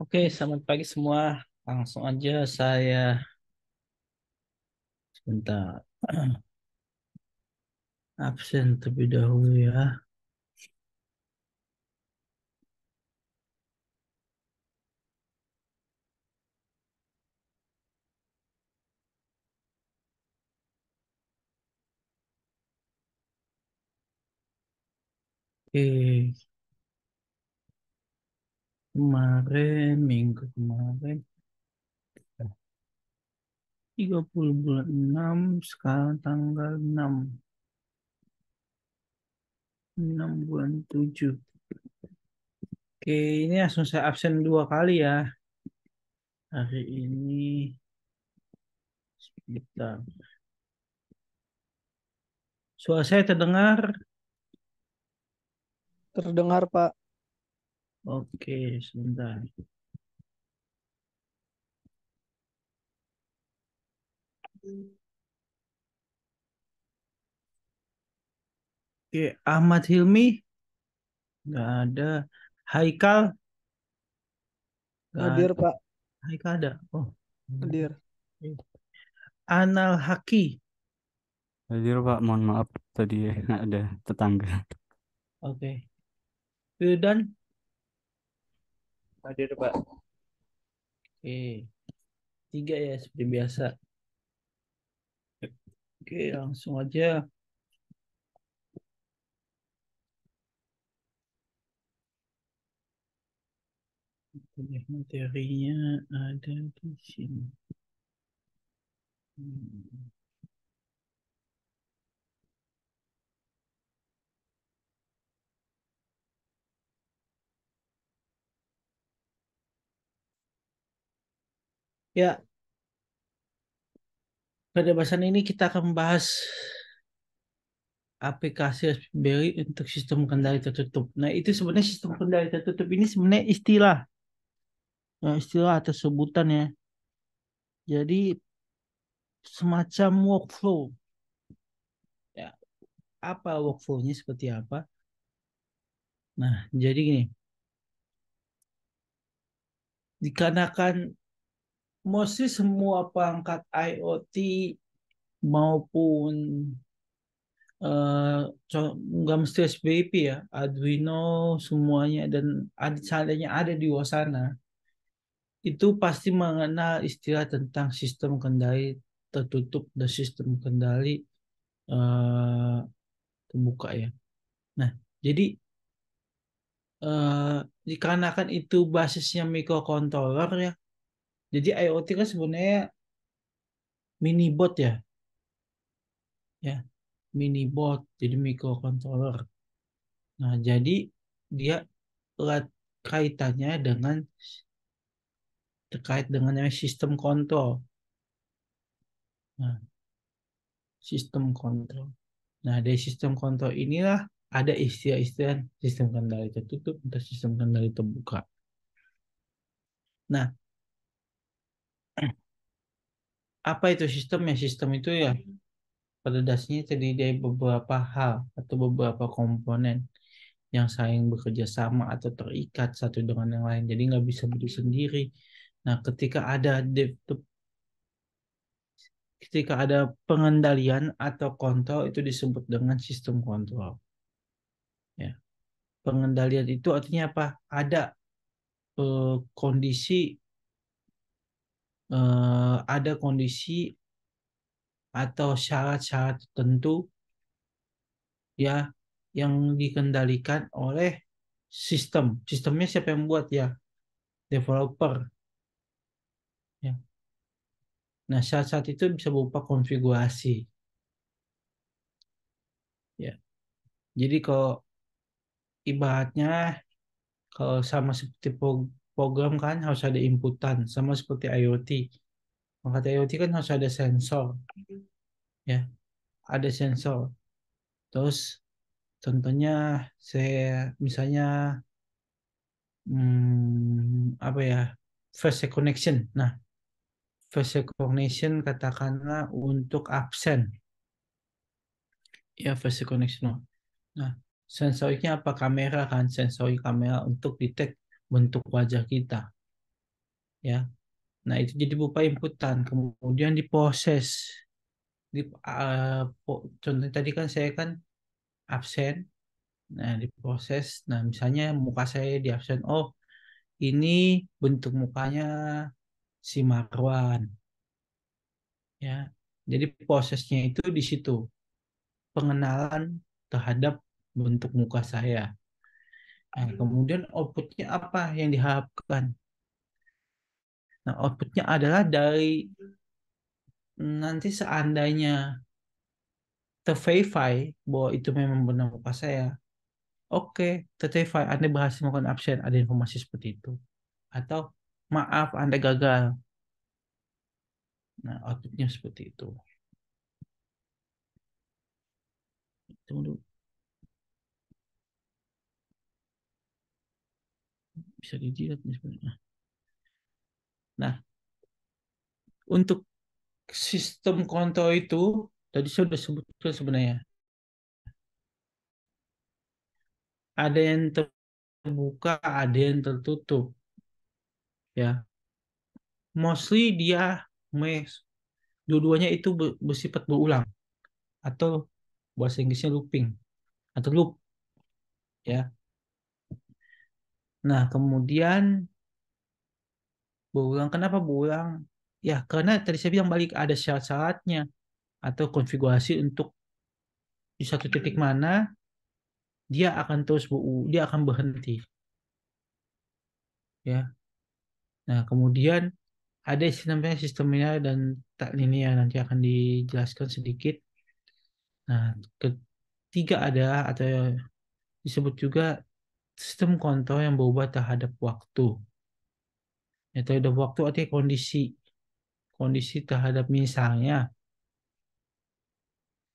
Oke, selamat pagi semua. Langsung aja saya sebentar absen terlebih dahulu ya. Oke kemarin minggu kemarin 30 bulan 6 sekarang tanggal 6 6 bulan 7 oke ini langsung saya absen dua kali ya hari ini sebentar suara saya terdengar terdengar pak Oke, sebentar. Oke, Ahmad Hilmi. Nggak ada. Haikal. Nggak Hadir, ada. Pak. Haikal ada. Oh. Hadir. Anal Haki. Hadir, Pak. Mohon maaf tadi ya, ada tetangga. Oke. Okay. Dan hadir Pak. Oke. Tiga ya seperti biasa. Oke, langsung aja. Materinya ada di sini. Hmm. Ya, pada bahasan ini kita akan membahas aplikasi Raspberry untuk sistem kendali tertutup. Nah, itu sebenarnya sistem kendali tertutup ini sebenarnya istilah. Ya, istilah atau sebutan ya. Jadi semacam workflow. Ya, apa workflownya seperti apa? Nah, jadi gini. Dikarenakan mostly semua perangkat IoT maupun eh uh, mesti SBP ya Arduino semuanya dan ada seandainya ada di wasana itu pasti mengenal istilah tentang sistem kendali tertutup dan sistem kendali uh, terbuka ya nah jadi uh, dikarenakan itu basisnya microcontroller ya jadi IoT kan sebenarnya mini bot ya. Ya, mini bot jadi microcontroller. Nah, jadi dia erat kaitannya dengan terkait dengan yang sistem kontrol. Nah, sistem kontrol. Nah, dari sistem kontrol inilah ada istilah-istilah sistem kendali tertutup atau sistem kendali terbuka. Nah, apa itu sistem ya Sistem itu ya pada dasarnya terdiri dari beberapa hal atau beberapa komponen yang saling bekerja sama atau terikat satu dengan yang lain. Jadi nggak bisa berdiri sendiri. Nah, ketika ada ketika ada pengendalian atau kontrol itu disebut dengan sistem kontrol. Ya. Pengendalian itu artinya apa? Ada eh, kondisi uh, ada kondisi atau syarat-syarat tertentu ya yang dikendalikan oleh sistem. Sistemnya siapa yang buat ya? Developer. Ya. Nah, syarat-syarat itu bisa berupa konfigurasi. Ya. Jadi kalau ibaratnya kalau sama seperti program kan harus ada inputan sama seperti IoT. Maka IoT kan harus ada sensor. Ya. Ada sensor. Terus contohnya saya misalnya hmm, apa ya? First connection. Nah, first connection katakanlah untuk absen. Ya, first connection. Nah, sensoriknya apa kamera kan? sensor kamera untuk detect bentuk wajah kita. Ya. Nah, itu jadi berupa inputan, kemudian diproses. Di uh, eh, contoh tadi kan saya kan absen. Nah, diproses. Nah, misalnya muka saya di absen, oh ini bentuk mukanya si Marwan. Ya. Jadi prosesnya itu di situ. Pengenalan terhadap bentuk muka saya. Nah, hmm. kemudian outputnya apa yang diharapkan? Nah, outputnya adalah dari nanti seandainya terverify bahwa itu memang benar muka saya. Oke, okay, terverify Anda berhasil melakukan absen, ada informasi seperti itu. Atau maaf Anda gagal. Nah, outputnya seperti itu. Tunggu dulu. bisa dijilat nih sebenarnya. Nah, untuk sistem kontrol itu tadi saya sudah sebutkan sebenarnya. Ada yang terbuka, ada yang tertutup. Ya. Mostly dia dua-duanya itu bersifat berulang atau bahasa Inggrisnya looping atau loop. Ya. Nah, kemudian berulang. Kenapa berulang? Ya, karena tadi saya bilang balik ada syarat-syaratnya atau konfigurasi untuk di satu titik mana dia akan terus bu dia akan berhenti. Ya. Nah, kemudian ada sistemnya sistemnya dan tak ya nanti akan dijelaskan sedikit. Nah, ketiga ada atau disebut juga sistem kontrol yang berubah terhadap waktu. Ya, terhadap waktu artinya kondisi. Kondisi terhadap misalnya.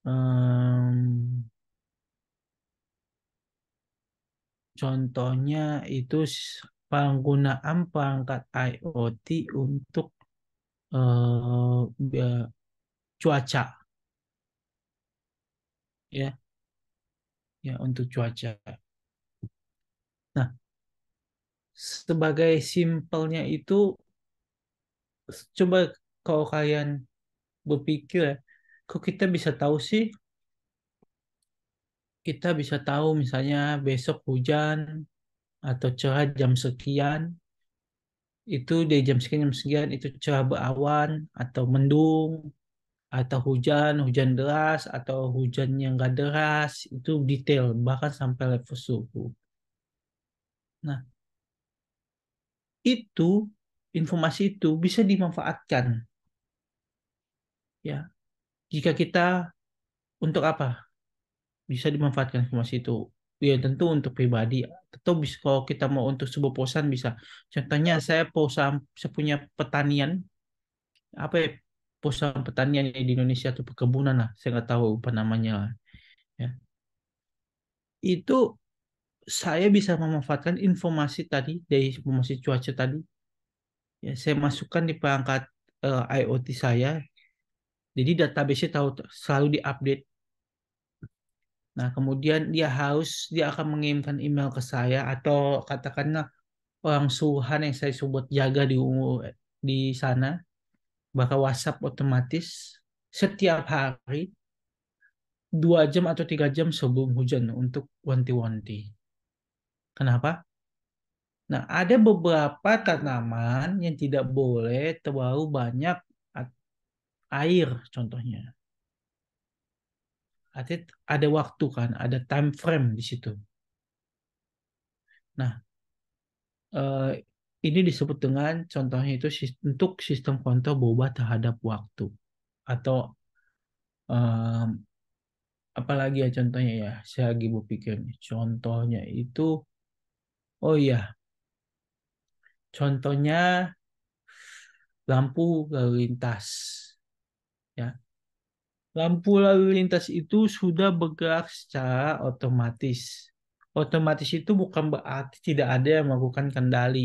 Um, contohnya itu penggunaan perangkat IoT untuk uh, cuaca. Ya. Ya, untuk cuaca sebagai simpelnya itu coba kalau kalian berpikir ya, kok kita bisa tahu sih kita bisa tahu misalnya besok hujan atau cerah jam sekian itu dari jam sekian jam sekian itu cerah berawan atau mendung atau hujan hujan deras atau hujan yang gak deras itu detail bahkan sampai level suhu. Nah itu informasi itu bisa dimanfaatkan ya jika kita untuk apa bisa dimanfaatkan informasi itu ya tentu untuk pribadi atau bisa kalau kita mau untuk sebuah perusahaan bisa contohnya saya perusahaan saya punya pertanian apa ya perusahaan pertanian di Indonesia atau perkebunan lah saya nggak tahu apa namanya lah ya itu saya bisa memanfaatkan informasi tadi dari informasi cuaca tadi. Ya, saya masukkan di perangkat uh, eh, IoT saya. Jadi database tahu selalu diupdate. Nah, kemudian dia harus dia akan mengirimkan email ke saya atau katakanlah orang suhan yang saya sebut jaga di di sana bakal WhatsApp otomatis setiap hari dua jam atau tiga jam sebelum hujan untuk wanti-wanti. Kenapa? Nah, ada beberapa tanaman yang tidak boleh terlalu banyak air contohnya. Artinya ada waktu kan, ada time frame di situ. Nah, eh, ini disebut dengan contohnya itu untuk sistem kontrol berubah terhadap waktu atau eh, apalagi ya contohnya ya, saya lagi berpikir contohnya itu Oh iya, contohnya lampu lalu lintas. Ya. Lampu lalu lintas itu sudah bergerak secara otomatis. Otomatis itu bukan berarti tidak ada yang melakukan kendali.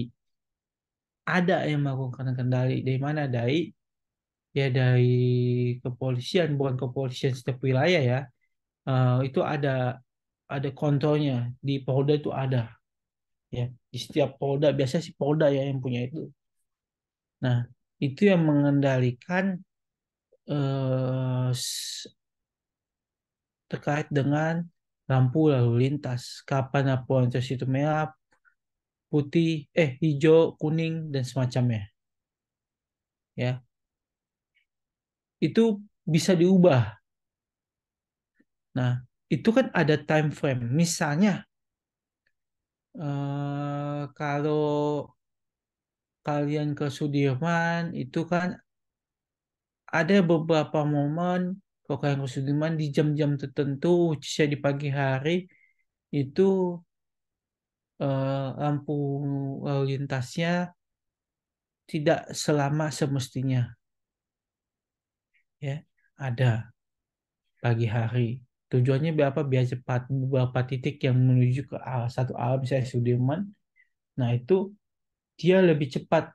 Ada yang melakukan kendali. Dari mana? Dari ya dari kepolisian, bukan kepolisian setiap wilayah ya. Uh, itu ada ada kontrolnya di Polda itu ada ya di setiap polda biasanya si polda ya yang punya itu nah itu yang mengendalikan eh, terkait dengan lampu lalu lintas kapan lampu lalu lintas itu merah putih eh hijau kuning dan semacamnya ya itu bisa diubah nah itu kan ada time frame misalnya Eh, kalau kalian ke Sudirman itu kan ada beberapa momen kalau kalian ke Sudirman di jam-jam tertentu khususnya di pagi hari itu eh, lampu lalu lintasnya tidak selama semestinya ya ada pagi hari tujuannya berapa biar cepat beberapa titik yang menuju ke A, satu alam misalnya Sudirman nah itu dia lebih cepat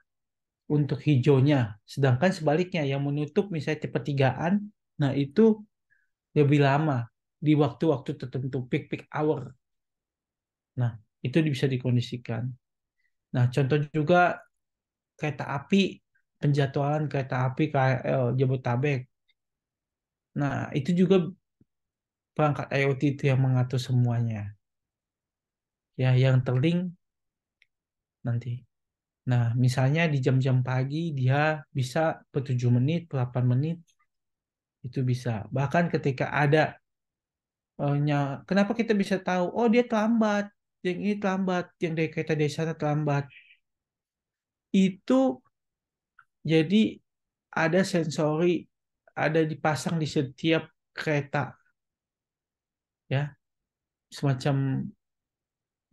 untuk hijaunya sedangkan sebaliknya yang menutup misalnya tigaan nah itu lebih lama di waktu-waktu tertentu peak peak hour nah itu bisa dikondisikan nah contoh juga kereta api penjadwalan kereta api KRL eh, jabodetabek nah itu juga perangkat IoT itu yang mengatur semuanya. Ya, yang terlink nanti. Nah, misalnya di jam-jam pagi dia bisa per 7 menit, per 8 menit itu bisa. Bahkan ketika ada eh, nya kenapa kita bisa tahu oh dia terlambat, yang ini terlambat, yang dari kereta dari sana terlambat. Itu jadi ada sensori ada dipasang di setiap kereta ya semacam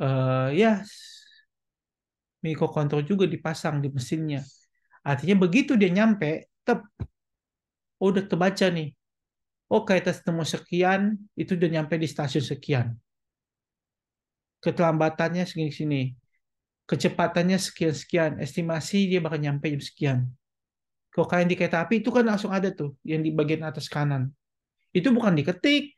uh, ya mikrokontrol juga dipasang di mesinnya artinya begitu dia nyampe tep oh, udah kebaca nih oh kereta temu sekian itu udah nyampe di stasiun sekian keterlambatannya segini sini kecepatannya sekian sekian estimasi dia bakal nyampe jam sekian kalau kalian di kereta api itu kan langsung ada tuh yang di bagian atas kanan itu bukan diketik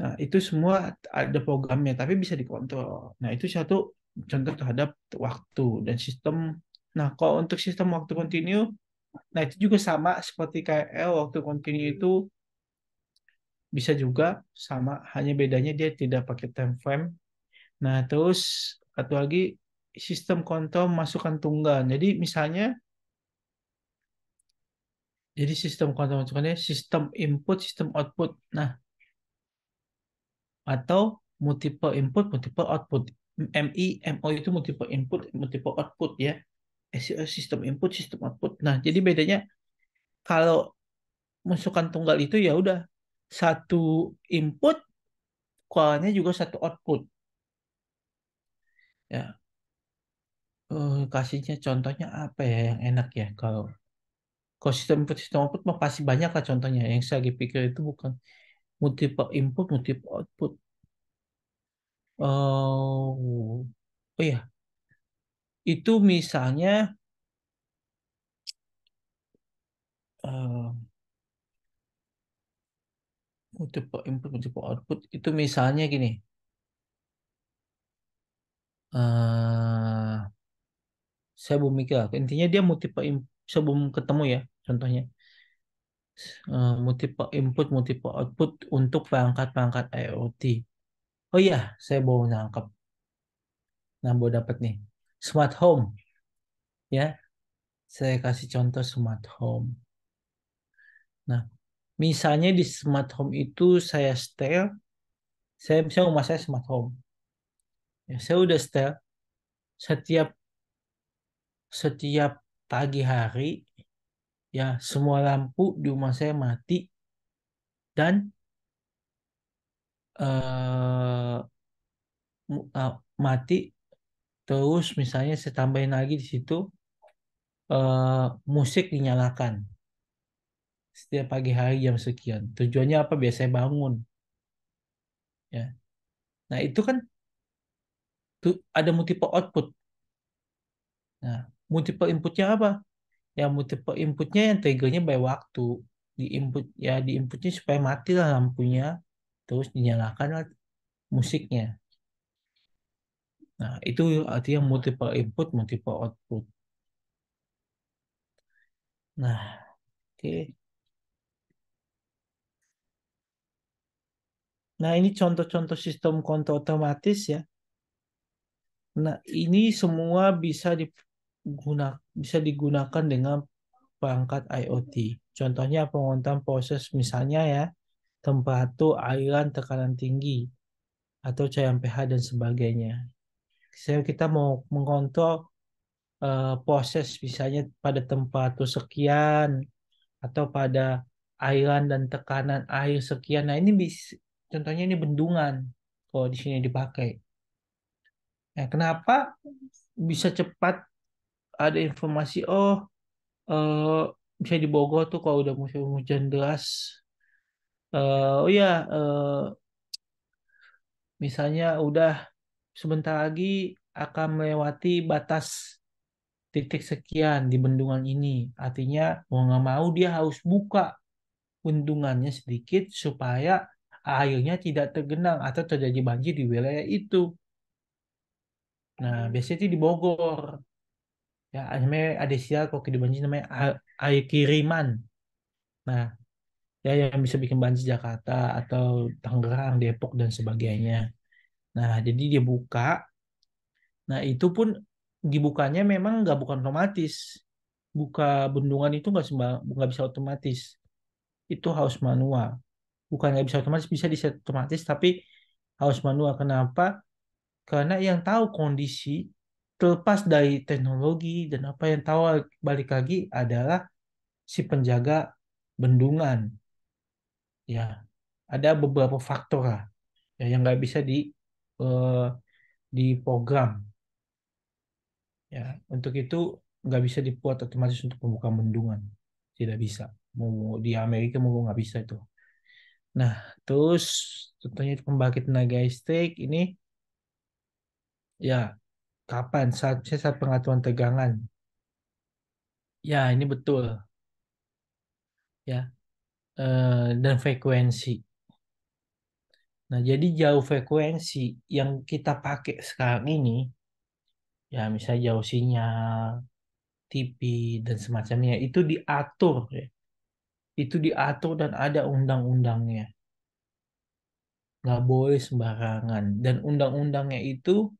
Nah, itu semua ada programnya, tapi bisa dikontrol. Nah, itu satu contoh terhadap waktu dan sistem. Nah, kalau untuk sistem waktu kontinu, nah itu juga sama seperti KL waktu kontinu itu bisa juga sama, hanya bedanya dia tidak pakai time frame. Nah, terus satu lagi sistem kontrol masukan tunggal. Jadi misalnya jadi sistem kontrol masukannya sistem input, sistem output. Nah, atau multiple input, multiple output. MI, MO itu multiple input, multiple output ya. sistem e input, sistem output. Nah, jadi bedanya kalau masukan tunggal itu ya udah satu input, kualnya juga satu output. Ya. Uh, kasihnya contohnya apa ya yang enak ya kalau kalau sistem input sistem output mah pasti banyak lah contohnya yang saya pikir itu bukan multiple input, multiple output. Eh, oh, oh ya, itu misalnya uh, multiple input, multiple output itu misalnya gini. Uh, saya belum mikir, intinya dia multiple input, saya belum ketemu ya contohnya uh, multiple input, multiple output untuk perangkat-perangkat IoT. Oh iya, saya bawa nangkep. Nah, dapat nih. Smart home. Ya. Saya kasih contoh smart home. Nah, misalnya di smart home itu saya setel saya misalnya rumah saya smart home. Ya, saya udah setel setiap setiap pagi hari ya semua lampu di rumah saya mati dan uh, uh, mati terus misalnya saya tambahin lagi di situ uh, musik dinyalakan setiap pagi hari jam sekian tujuannya apa biasanya bangun ya nah itu kan tuh ada multiple output nah multiple inputnya apa yang multiple inputnya yang triggernya by waktu di input ya di inputnya supaya mati lah lampunya terus dinyalakan musiknya nah itu artinya multiple input multiple output nah oke okay. nah ini contoh-contoh sistem kontrol otomatis ya nah ini semua bisa di guna, bisa digunakan dengan perangkat IoT. Contohnya pengontan proses misalnya ya, temperatur, airan, tekanan tinggi, atau cairan pH dan sebagainya. Saya kita mau mengontrol uh, proses misalnya pada tempat temperatur sekian atau pada airan dan tekanan air sekian. Nah ini bis, contohnya ini bendungan kalau di sini dipakai. Nah, kenapa bisa cepat ada informasi oh uh, bisa di Bogor tuh kalau udah musim hujan deras uh, oh ya uh, misalnya udah sebentar lagi akan melewati batas titik sekian di bendungan ini. Artinya mau nggak mau dia harus buka bendungannya sedikit supaya airnya tidak tergenang atau terjadi banjir di wilayah itu. Nah, hmm. biasanya itu di Bogor ya namanya Adesia kok di banjir namanya Aikiriman nah ya yang bisa bikin banjir Jakarta atau Tangerang Depok dan sebagainya nah jadi dia buka nah itu pun dibukanya memang nggak bukan otomatis buka bendungan itu nggak nggak bisa otomatis itu harus manual bukan nggak bisa otomatis bisa diset otomatis tapi harus manual kenapa karena yang tahu kondisi terlepas dari teknologi dan apa yang tawar balik lagi adalah si penjaga bendungan. Ya, ada beberapa faktor lah ya, yang nggak bisa di uh, eh, di program. Ya, untuk itu nggak bisa dibuat otomatis untuk pembukaan bendungan, tidak bisa. Mau di Amerika mau nggak bisa itu. Nah, terus contohnya pembangkit tenaga listrik ini ya Kapan? saya saat pengaturan tegangan. Ya, ini betul. Ya. e, dan frekuensi. Nah, jadi jauh frekuensi yang kita pakai sekarang ini, ya misalnya jauh sinyal, TV, dan semacamnya, itu diatur. Ya. Itu diatur dan ada undang-undangnya nggak boleh sembarangan dan undang-undangnya itu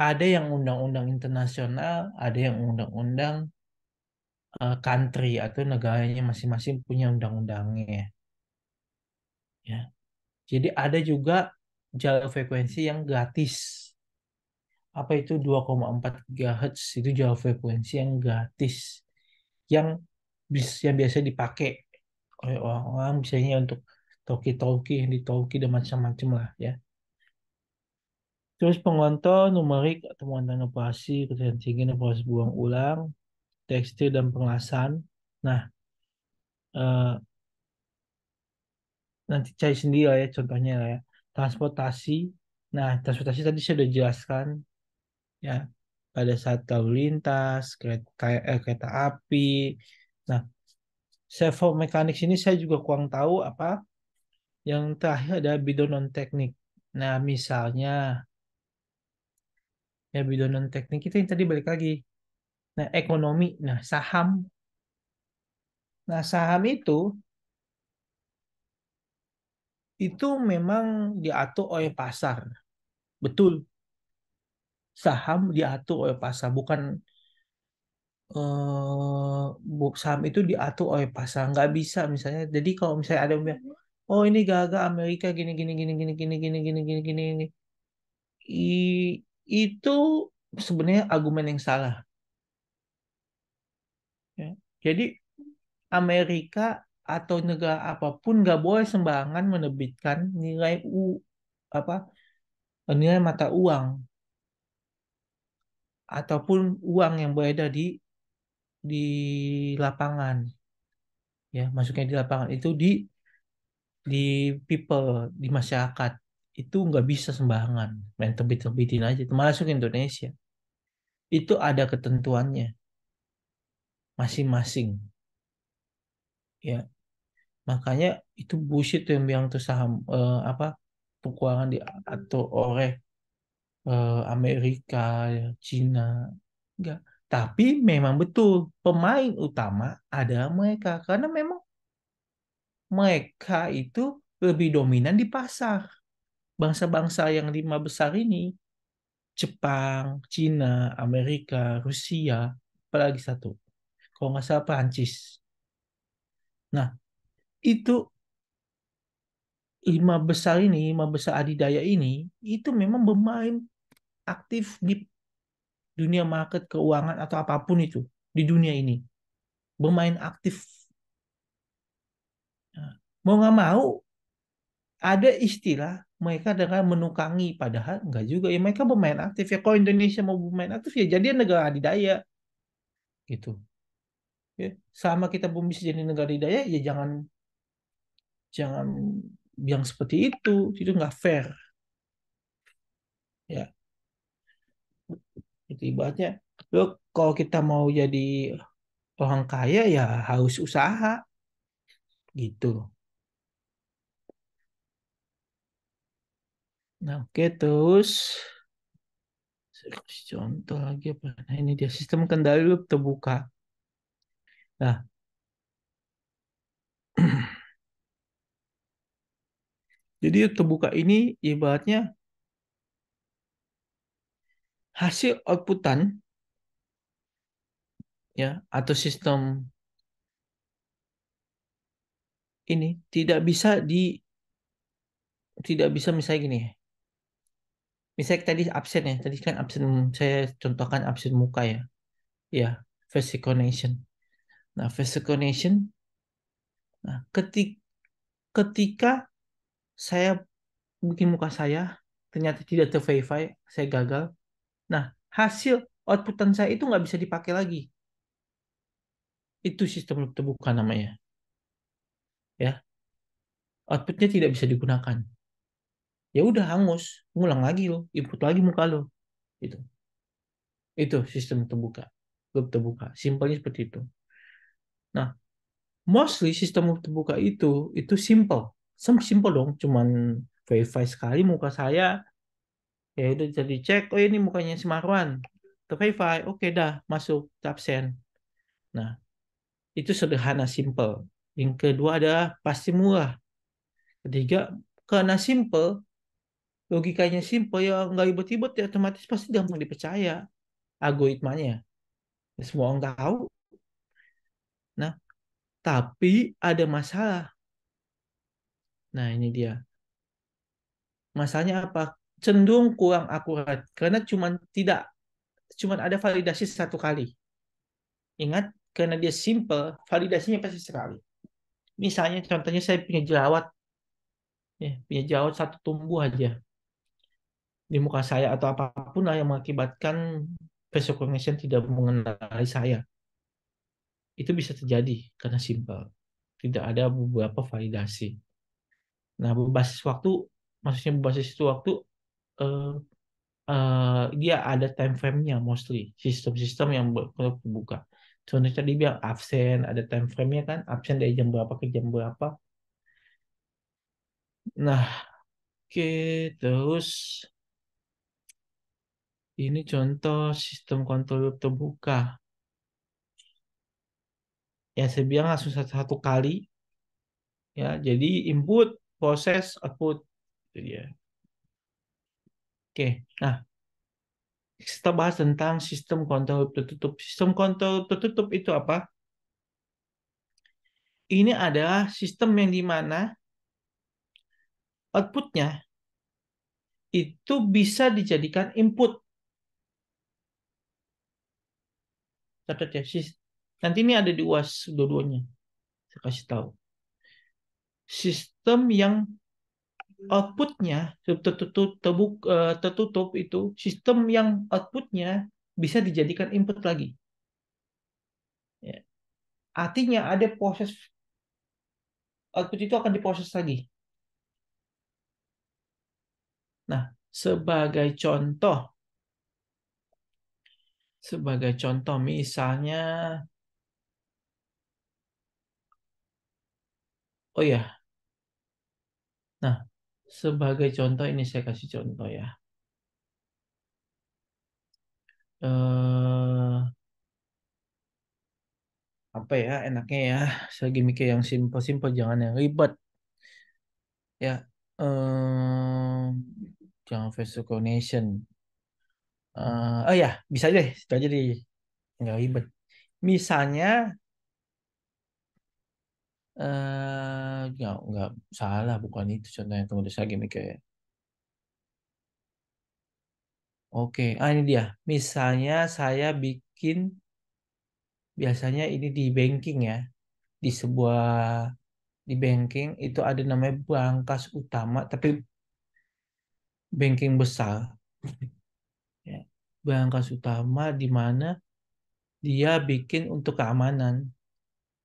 ada yang undang-undang internasional, ada yang undang-undang eh, country atau negaranya masing-masing punya undang-undangnya. Ya. Jadi ada juga jalur frekuensi yang gratis. Apa itu 2,4 GHz itu jalur frekuensi yang gratis yang bisa yang biasa dipakai oleh orang-orang misalnya untuk talkie-talkie di talkie dan macam-macam lah ya. Terus pengontrol numerik atau pengontrol operasi, kecerdasan tinggi proses buang ulang, tekstil dan pengelasan. Nah, uh, nanti cari sendiri lah ya contohnya lah ya. Transportasi. Nah, transportasi tadi saya sudah jelaskan ya pada saat lalu lintas, kereta, eh, kereta api. Nah, servo mekanik sini saya juga kurang tahu apa. Yang terakhir ada bidon non teknik. Nah, misalnya ya bidonan teknik kita yang tadi balik lagi nah ekonomi nah saham nah saham itu itu memang diatur oleh pasar betul saham diatur oleh pasar bukan eh, saham itu diatur oleh pasar nggak bisa misalnya jadi kalau misalnya ada yang oh ini gagal Amerika gini gini gini gini gini gini gini gini gini itu sebenarnya argumen yang salah. Ya. Jadi Amerika atau negara apapun nggak boleh sembarangan menerbitkan nilai u apa nilai mata uang ataupun uang yang beredar di di lapangan ya masuknya di lapangan itu di di people di masyarakat itu nggak bisa sembarangan main tebit-tebitin aja termasuk Indonesia itu ada ketentuannya masing-masing ya makanya itu bullshit yang bilang tuh saham eh, apa pengeluaran atau oleh eh, Amerika Cina enggak tapi memang betul pemain utama ada mereka karena memang mereka itu lebih dominan di pasar bangsa-bangsa yang lima besar ini Jepang, Cina, Amerika, Rusia, apalagi satu. Kalau nggak salah Prancis. Nah, itu lima besar ini, lima besar adidaya ini, itu memang bermain aktif di dunia market keuangan atau apapun itu di dunia ini. Bermain aktif. Nah, mau nggak mau, ada istilah mereka dengan menukangi padahal enggak juga ya mereka bermain aktif ya kalau Indonesia mau bermain aktif ya jadi negara adidaya gitu ya sama kita belum bisa jadi negara adidaya ya jangan jangan yang seperti itu itu nggak fair ya itu ibaratnya lo kalau kita mau jadi orang kaya ya harus usaha gitu loh Nah, oke terus contoh lagi apa? Nah ini dia sistem kendali loop terbuka. Nah. Jadi terbuka ini ibaratnya hasil outputan ya atau sistem ini tidak bisa di tidak bisa misalnya gini misalnya tadi absen ya tadi kan absen saya contohkan absen muka ya ya face recognition nah face recognition nah ketik ketika saya bikin muka saya ternyata tidak terverify saya gagal nah hasil outputan saya itu nggak bisa dipakai lagi itu sistem terbuka namanya ya outputnya tidak bisa digunakan ya udah hangus ngulang lagi lo input lagi muka lo itu itu sistem terbuka grup terbuka simpelnya seperti itu nah mostly sistem terbuka itu itu simple simple dong cuman verify sekali muka saya ya udah jadi cek oh ini mukanya si Marwan terverify oke okay, dah masuk absen nah itu sederhana simple yang kedua adalah pasti murah ketiga karena simple logikanya simple ya nggak ribet-ribet ya otomatis pasti gampang dipercaya algoritmanya ya, semua orang tahu nah tapi ada masalah nah ini dia masalahnya apa cenderung kurang akurat karena cuman tidak cuman ada validasi satu kali ingat karena dia simple validasinya pasti sekali misalnya contohnya saya punya jerawat ya punya jerawat satu tumbuh aja di muka saya atau apapun yang mengakibatkan face recognition tidak mengenali saya. Itu bisa terjadi karena simpel. Tidak ada beberapa validasi. Nah, berbasis waktu, maksudnya berbasis itu waktu, uh, uh, dia ada time frame-nya mostly. Sistem-sistem yang perlu dibuka. Contohnya tadi bilang absen, ada time frame-nya kan, absen dari jam berapa ke jam berapa. Nah, oke, okay, terus ini contoh sistem kontrol terbuka. Ya, saya bilang langsung satu, satu kali. Ya, jadi input, proses, output. Itu dia. Oke, nah kita bahas tentang sistem kontrol tertutup. Sistem kontrol tertutup itu apa? Ini adalah sistem yang dimana outputnya itu bisa dijadikan input catat ya nanti ini ada di UAS dua-duanya saya kasih tahu sistem yang outputnya tertutup tebuk, eh, tertutup itu sistem yang outputnya bisa dijadikan input lagi ya. artinya ada proses output itu akan diproses lagi nah sebagai contoh sebagai contoh misalnya Oh ya. Nah, sebagai contoh ini saya kasih contoh ya. Eh apa ya enaknya ya saya mikir yang simple simple jangan yang ribet ya eh jangan face recognition Uh, oh ya, bisa deh, itu aja deh. Nggak ribet. Misalnya, eh, nggak uh, nggak, salah, bukan itu contohnya. Tunggu saya mikir ya. Oke, ah ini dia. Misalnya saya bikin, biasanya ini di banking ya. Di sebuah, di banking itu ada namanya kas utama, tapi banking besar berangkas utama di mana dia bikin untuk keamanan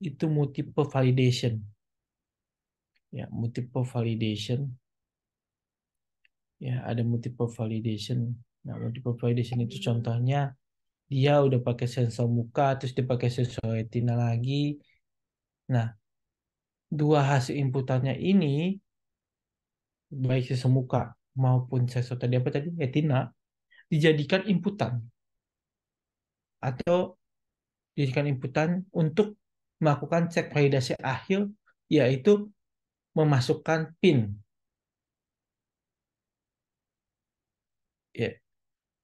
itu multiple validation. Ya, multiple validation. Ya, ada multiple validation. Nah, multiple validation itu contohnya dia udah pakai sensor muka, terus dia pakai sensor retina lagi. Nah, dua hasil inputannya ini baik sensor muka maupun sensor tadi apa tadi retina dijadikan inputan atau dijadikan inputan untuk melakukan cek validasi akhir yaitu memasukkan pin. Ya.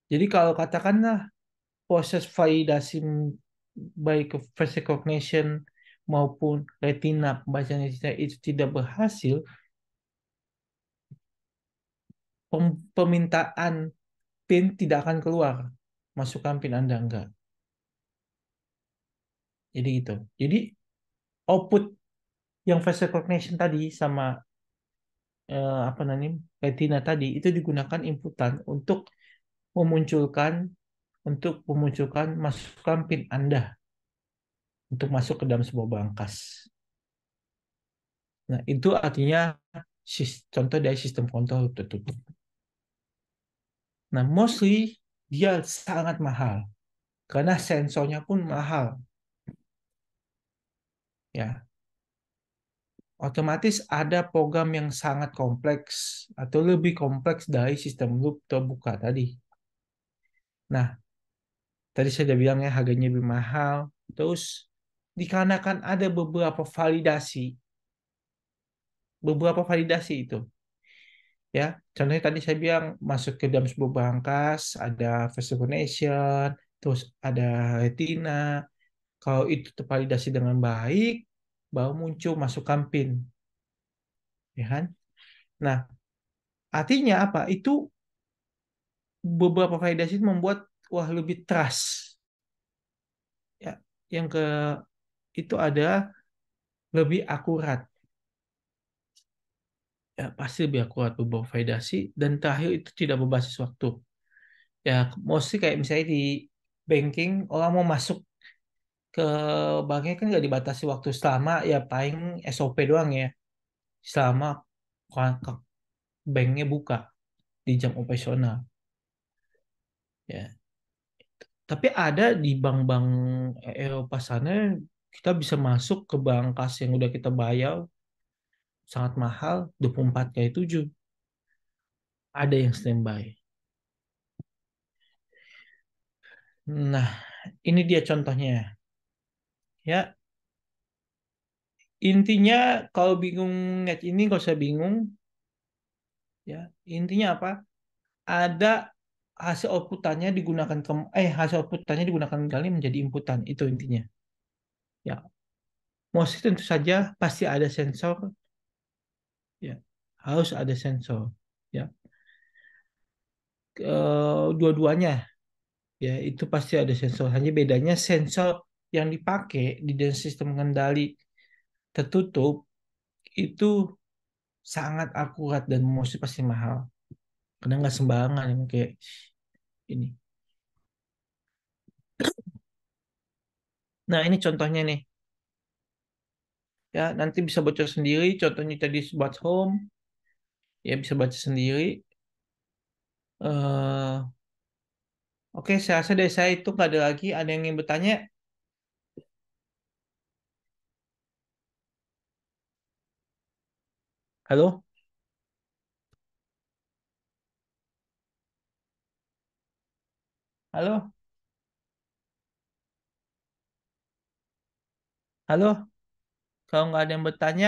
Jadi kalau katakanlah proses validasi baik face recognition maupun retina pembacaan retina itu tidak berhasil, pemintaan pin tidak akan keluar. Masukkan pin Anda enggak. Jadi gitu. Jadi output yang face recognition tadi sama eh, apa namanya retina tadi itu digunakan inputan untuk memunculkan untuk memunculkan masukkan pin Anda untuk masuk ke dalam sebuah bankas. Nah, itu artinya contoh dari sistem kontrol tertutup. Nah, mostly dia sangat mahal karena sensornya pun mahal. Ya. Otomatis ada program yang sangat kompleks atau lebih kompleks dari sistem loop terbuka tadi. Nah, tadi saya sudah bilang ya harganya lebih mahal. Terus dikarenakan ada beberapa validasi. Beberapa validasi itu ya contohnya tadi saya bilang masuk ke dalam sebuah bangkas ada vasculation terus ada retina kalau itu tervalidasi dengan baik baru muncul masuk kampin, ya kan nah artinya apa itu beberapa validasi membuat wah lebih trust ya yang ke itu ada lebih akurat ya pasti lebih kuat beberapa validasi dan terakhir itu tidak berbasis waktu ya mostly kayak misalnya di banking orang mau masuk ke banknya kan nggak dibatasi waktu selama ya paling SOP doang ya selama banknya buka di jam operasional ya tapi ada di bank-bank Eropa sana kita bisa masuk ke bank kas yang udah kita bayar sangat mahal 24 kali 7 ada yang standby nah ini dia contohnya ya intinya kalau bingung net ini nggak usah bingung ya intinya apa ada hasil outputannya digunakan ke eh hasil outputannya digunakan kembali menjadi inputan itu intinya ya most tentu saja pasti ada sensor ya harus ada sensor ya e, dua-duanya ya itu pasti ada sensor hanya bedanya sensor yang dipakai di dalam sistem kendali tertutup itu sangat akurat dan mesti pasti mahal karena nggak sembarangan yang kayak ini nah ini contohnya nih ya nanti bisa baca sendiri contohnya tadi buat home ya bisa baca sendiri uh, oke okay, saya rasa dari saya itu nggak ada lagi ada yang ingin bertanya halo halo halo kalau nggak ada yang bertanya,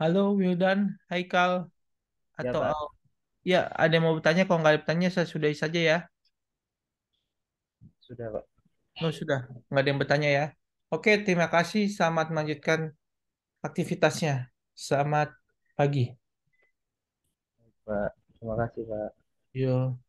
halo Wildan, Haikal, ya, atau ya, Pak. ya ada yang mau bertanya. Kalau nggak ada bertanya, saya sudahi saja ya. Sudah, Pak. Oh, sudah. Nggak ada yang bertanya ya. Oke, terima kasih. Selamat melanjutkan aktivitasnya. Selamat pagi. Pak, terima kasih, Pak. Yo.